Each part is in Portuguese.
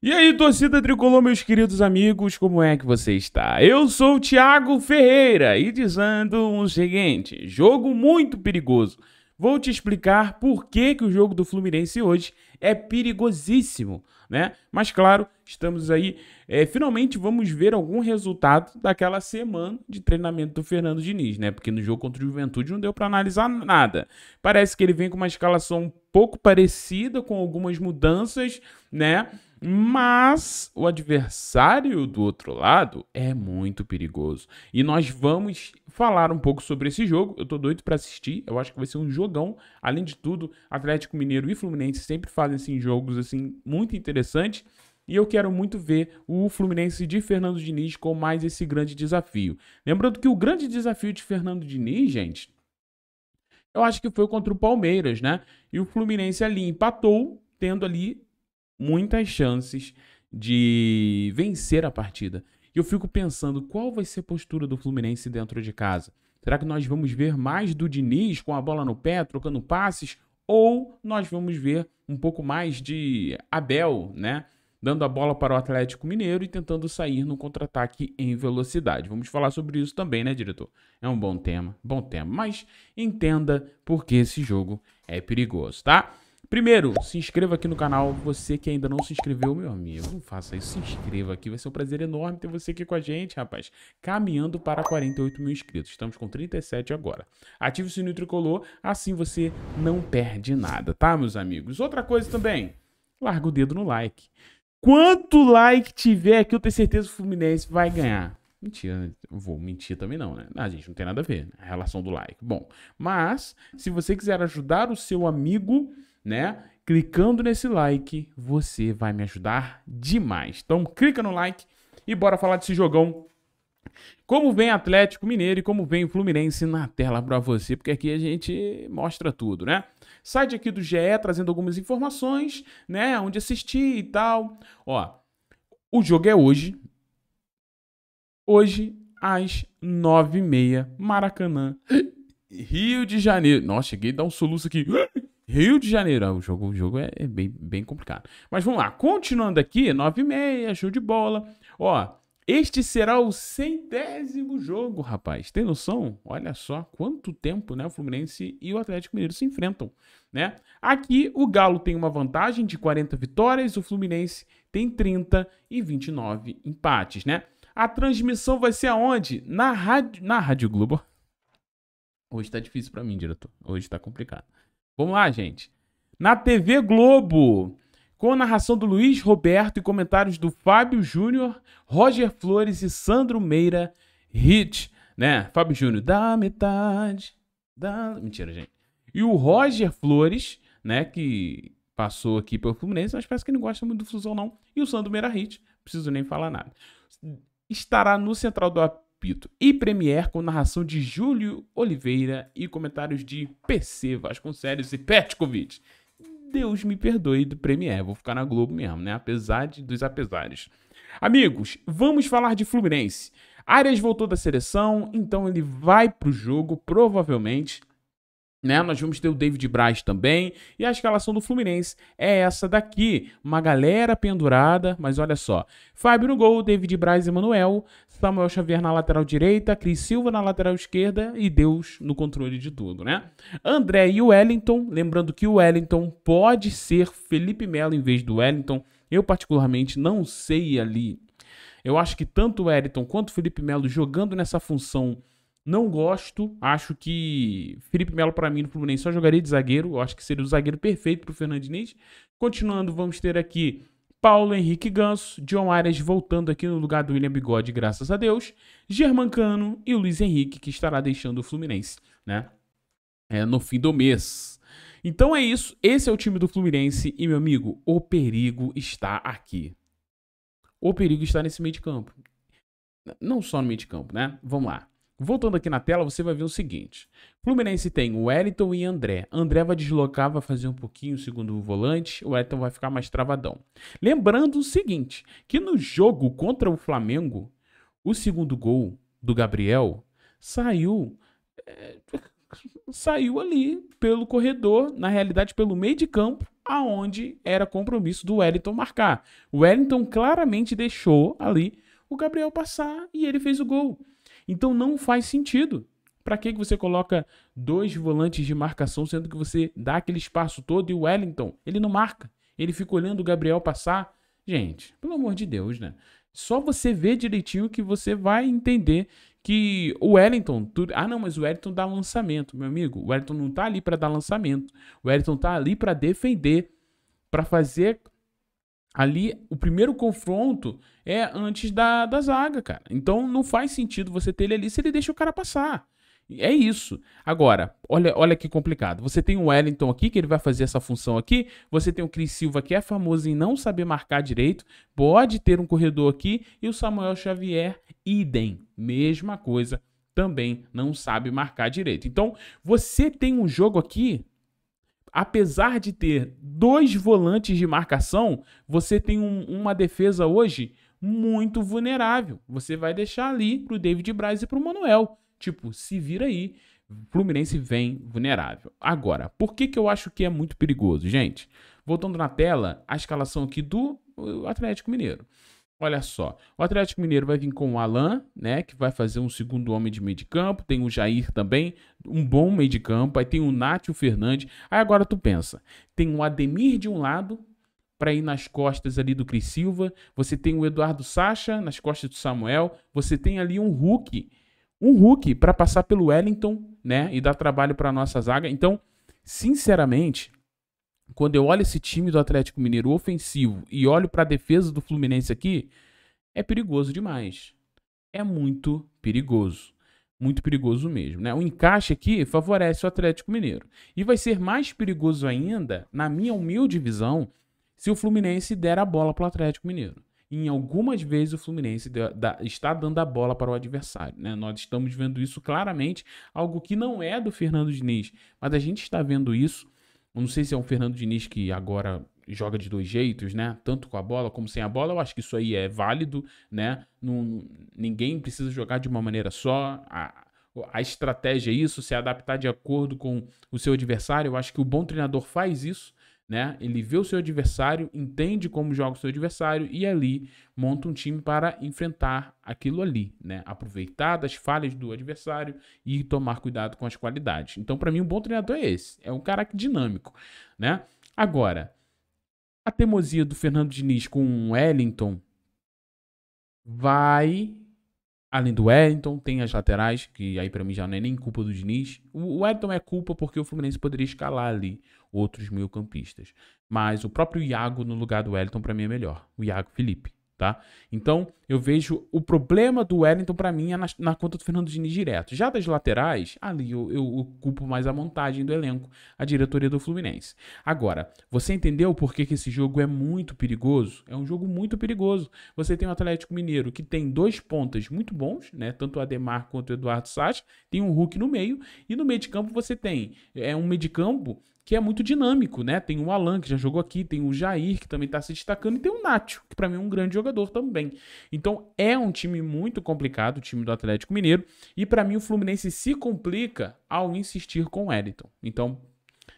E aí, torcida tricolor, meus queridos amigos, como é que você está? Eu sou o Thiago Ferreira e dizendo o seguinte: jogo muito perigoso. Vou te explicar por que, que o jogo do Fluminense hoje é perigosíssimo, né? Mas claro, Estamos aí. É, finalmente vamos ver algum resultado daquela semana de treinamento do Fernando Diniz, né? Porque no jogo contra o Juventude não deu para analisar nada. Parece que ele vem com uma escalação um pouco parecida, com algumas mudanças, né? Mas o adversário do outro lado é muito perigoso. E nós vamos falar um pouco sobre esse jogo. Eu tô doido para assistir. Eu acho que vai ser um jogão. Além de tudo, Atlético Mineiro e Fluminense sempre fazem assim, jogos assim muito interessantes. E eu quero muito ver o Fluminense de Fernando Diniz com mais esse grande desafio. Lembrando que o grande desafio de Fernando Diniz, gente, eu acho que foi contra o Palmeiras, né? E o Fluminense ali empatou, tendo ali muitas chances de vencer a partida. E eu fico pensando qual vai ser a postura do Fluminense dentro de casa. Será que nós vamos ver mais do Diniz com a bola no pé, trocando passes? Ou nós vamos ver um pouco mais de Abel, né? dando a bola para o Atlético Mineiro e tentando sair no contra-ataque em velocidade. Vamos falar sobre isso também, né, diretor? É um bom tema, bom tema, mas entenda porque esse jogo é perigoso, tá? Primeiro, se inscreva aqui no canal. Você que ainda não se inscreveu, meu amigo, não faça isso. Se inscreva aqui. Vai ser um prazer enorme ter você aqui com a gente, rapaz. Caminhando para 48 mil inscritos. Estamos com 37 agora. Ative o sininho tricolor, assim você não perde nada, tá, meus amigos? Outra coisa também, larga o dedo no like. Quanto like tiver aqui, eu tenho certeza que o Fluminense vai ganhar. Mentira, né? eu vou mentir também não, né? A ah, gente, não tem nada a ver, né? A relação do like. Bom, mas se você quiser ajudar o seu amigo, né? Clicando nesse like, você vai me ajudar demais. Então, clica no like e bora falar desse jogão como vem Atlético Mineiro e como vem Fluminense na tela para você, porque aqui a gente mostra tudo, né? site aqui do GE trazendo algumas informações, né? Onde assistir e tal. Ó, o jogo é hoje. Hoje, às nove e meia, Maracanã, Rio de Janeiro. Nossa, cheguei a dar um soluço aqui. Rio de Janeiro. Ah, o jogo, o jogo é, é, bem, bem complicado. Mas vamos lá. Continuando aqui, nove e meia, show de bola. Ó, este será o centésimo jogo, rapaz. Tem noção? Olha só quanto tempo né, o Fluminense e o Atlético Mineiro se enfrentam. Né? Aqui o Galo tem uma vantagem de 40 vitórias, o Fluminense tem 30 e 29 empates. Né? A transmissão vai ser aonde? Na Rádio, na rádio Globo. Hoje tá difícil para mim, diretor. Hoje tá complicado. Vamos lá, gente. Na TV Globo com a narração do Luiz Roberto e comentários do Fábio Júnior, Roger Flores e Sandro Meira Hit, né? Fábio Júnior, da metade. Da... Mentira, gente. E o Roger Flores, né, que passou aqui pelo Fluminense, mas parece que não gosta muito do Fusão, não. E o Sandro Meira Hit, preciso nem falar nada. Estará no Central do Apito e Premier com narração de Júlio Oliveira e comentários de PC Vasconcelos e Petkovic. Deus me perdoe do Premier. Vou ficar na Globo mesmo, né? Apesar de, dos apesares. Amigos, vamos falar de Fluminense. Arias voltou da seleção, então ele vai pro jogo, provavelmente. Né? Nós vamos ter o David Braz também. E a escalação do Fluminense é essa daqui. Uma galera pendurada, mas olha só. Fábio no gol, David Braz e Manuel, Samuel Xavier na lateral direita, Cris Silva na lateral esquerda e Deus no controle de tudo, né? André e Wellington, lembrando que o Wellington pode ser Felipe Melo em vez do Wellington. Eu particularmente não sei ali. Eu acho que tanto o Wellington quanto o Felipe Melo jogando nessa função não gosto, acho que Felipe Melo para mim no Fluminense só jogaria de zagueiro, eu acho que seria o zagueiro perfeito para o Fernandinho. Continuando, vamos ter aqui Paulo Henrique Ganso, John Arias voltando aqui no lugar do William Bigode, graças a Deus, Germancano e o Luiz Henrique, que estará deixando o Fluminense, né? É, no fim do mês. Então é isso, esse é o time do Fluminense e, meu amigo, o perigo está aqui. O perigo está nesse meio de campo. Não só no meio de campo, né? Vamos lá. Voltando aqui na tela, você vai ver o seguinte. Fluminense tem o Wellington e André. André vai deslocar, vai fazer um pouquinho o segundo volante, o Wellington vai ficar mais travadão. Lembrando o seguinte, que no jogo contra o Flamengo, o segundo gol do Gabriel saiu... É, saiu ali pelo corredor, na realidade pelo meio de campo, aonde era compromisso do Wellington marcar. O Wellington claramente deixou ali o Gabriel passar e ele fez o gol. Então não faz sentido. Para que, que você coloca dois volantes de marcação, sendo que você dá aquele espaço todo e o Wellington, ele não marca. Ele fica olhando o Gabriel passar. Gente, pelo amor de Deus, né? Só você ver direitinho que você vai entender que o Wellington, tu... ah não, mas o Wellington dá lançamento, meu amigo. O Wellington não tá ali para dar lançamento. O Wellington tá ali para defender, para fazer Ali, o primeiro confronto é antes da, da zaga, cara. Então não faz sentido você ter ele ali se ele deixa o cara passar. É isso. Agora, olha, olha que complicado. Você tem o Wellington aqui, que ele vai fazer essa função aqui. Você tem o Cris Silva, que é famoso em não saber marcar direito. Pode ter um corredor aqui. E o Samuel Xavier, idem. Mesma coisa. Também não sabe marcar direito. Então, você tem um jogo aqui apesar de ter dois volantes de marcação, você tem um, uma defesa hoje muito vulnerável. Você vai deixar ali pro David Braz e pro Manuel. Tipo, se vira aí. Fluminense vem vulnerável. Agora, por que, que eu acho que é muito perigoso, gente? Voltando na tela, a escalação aqui do Atlético Mineiro. Olha só, o Atlético Mineiro vai vir com o Alain, né, que vai fazer um segundo homem de meio de campo, tem o Jair também, um bom meio de campo, aí tem o Nátio Fernandes, aí agora tu pensa, tem o Ademir de um lado, para ir nas costas ali do Cris Silva, você tem o Eduardo Sacha nas costas do Samuel, você tem ali um Hulk, um Hulk para passar pelo Wellington, né, e dar trabalho para nossa zaga, então, sinceramente, quando eu olho esse time do Atlético Mineiro ofensivo e olho para a defesa do Fluminense aqui, é perigoso demais. É muito perigoso. Muito perigoso mesmo, né? O encaixe aqui favorece o Atlético Mineiro. E vai ser mais perigoso ainda, na minha humilde visão, se o Fluminense der a bola para o Atlético Mineiro. Em algumas vezes o Fluminense está dando a bola para o adversário. Né? Nós estamos vendo isso claramente, algo que não é do Fernando Diniz, mas a gente está vendo isso eu não sei se é um Fernando Diniz que agora joga de dois jeitos, né? Tanto com a bola como sem a bola. Eu acho que isso aí é válido, né? Não, ninguém precisa jogar de uma maneira só. A, a estratégia é isso, se adaptar de acordo com o seu adversário. Eu acho que o bom treinador faz isso, né? Ele vê o seu adversário, entende como joga o seu adversário e ali monta um time para enfrentar aquilo ali, né? Aproveitar das falhas do adversário e tomar cuidado com as qualidades. Então, para mim, um bom treinador é esse, é um cara dinâmico, né? Agora, a teimosia do Fernando Diniz com o Wellington vai Além do Wellington, tem as laterais, que aí para mim já não é nem culpa do Diniz. O Wellington é culpa porque o Fluminense poderia escalar ali outros meio-campistas. Mas o próprio Iago no lugar do Wellington para mim é melhor. O Iago Felipe tá? Então, eu vejo o problema do Wellington para mim é na, na, conta do Fernando Diniz direto. Já das laterais, ali eu, eu, culpo mais a montagem do elenco, a diretoria do Fluminense. Agora, você entendeu por que, que esse jogo é muito perigoso? É um jogo muito perigoso. Você tem o um Atlético Mineiro que tem dois pontas muito bons, né? Tanto o Ademar quanto o Eduardo Sacha, tem um Hulk no meio e no meio de campo você tem é um meio de campo que é muito dinâmico, né? Tem o Alan, que já jogou aqui, tem o Jair, que também está se destacando, e tem o Nacho, que para mim é um grande jogador também. Então é um time muito complicado, o time do Atlético Mineiro, e para mim o Fluminense se complica ao insistir com o Wellington. Então,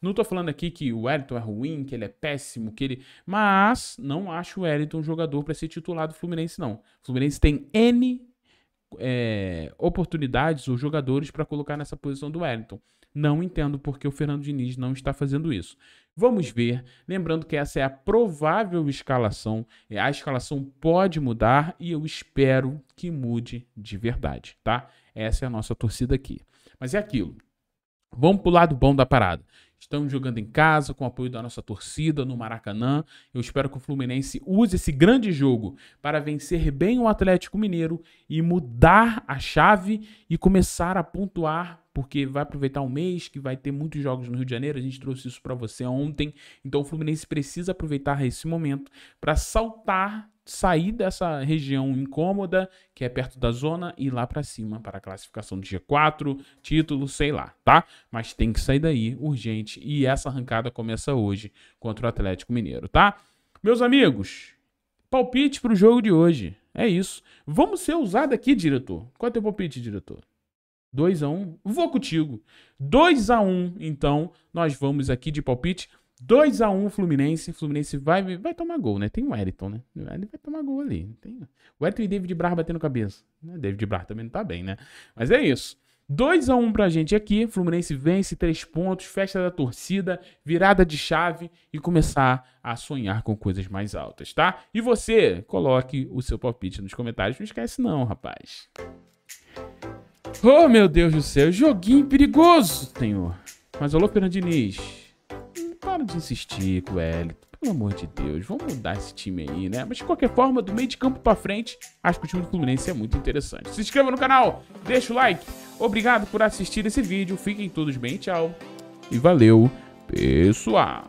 não estou falando aqui que o Wellington é ruim, que ele é péssimo, que ele. Mas não acho o Wellington um jogador para ser titular do Fluminense, não. O Fluminense tem N é, oportunidades ou jogadores para colocar nessa posição do Wellington. Não entendo porque o Fernando Diniz não está fazendo isso. Vamos ver. Lembrando que essa é a provável escalação. É, a escalação pode mudar e eu espero que mude de verdade, tá? Essa é a nossa torcida aqui. Mas é aquilo. Vamos o lado bom da parada. Estamos jogando em casa, com o apoio da nossa torcida no Maracanã. Eu espero que o Fluminense use esse grande jogo para vencer bem o Atlético Mineiro e mudar a chave e começar a pontuar, porque vai aproveitar um mês que vai ter muitos jogos no Rio de Janeiro. A gente trouxe isso para você ontem. Então o Fluminense precisa aproveitar esse momento para saltar sair dessa região incômoda, que é perto da zona, e ir lá para cima para a classificação do G4, título, sei lá, tá? Mas tem que sair daí urgente e essa arrancada começa hoje contra o Atlético Mineiro, tá? Meus amigos, palpite para o jogo de hoje. É isso. Vamos ser ousados aqui, diretor. Qual é teu palpite, diretor? 2 a 1 um. Vou contigo. 2 a 1 um, então, nós vamos aqui de palpite 2 a 1 Fluminense. Fluminense vai, vai tomar gol, né? Tem o Wellington, né? Ele vai tomar gol ali. Tem... O Wellington e David Braz batendo cabeça. Né? David Braz também não tá bem, né? Mas é isso. 2 a 1 pra gente aqui. Fluminense vence, 3 pontos, festa da torcida, virada de chave e começar a sonhar com coisas mais altas, tá? E você, coloque o seu palpite nos comentários. Não esquece não, rapaz. Oh, meu Deus do céu. Joguinho perigoso, senhor. Mas alô, Fernandiniz. Para de insistir, Wellington. Pelo amor de Deus, vamos mudar esse time aí, né? Mas de qualquer forma, do meio de campo pra frente, acho que o time do Fluminense é muito interessante. Se inscreva no canal, deixa o like. Obrigado por assistir esse vídeo. Fiquem todos bem, tchau. E valeu, pessoal.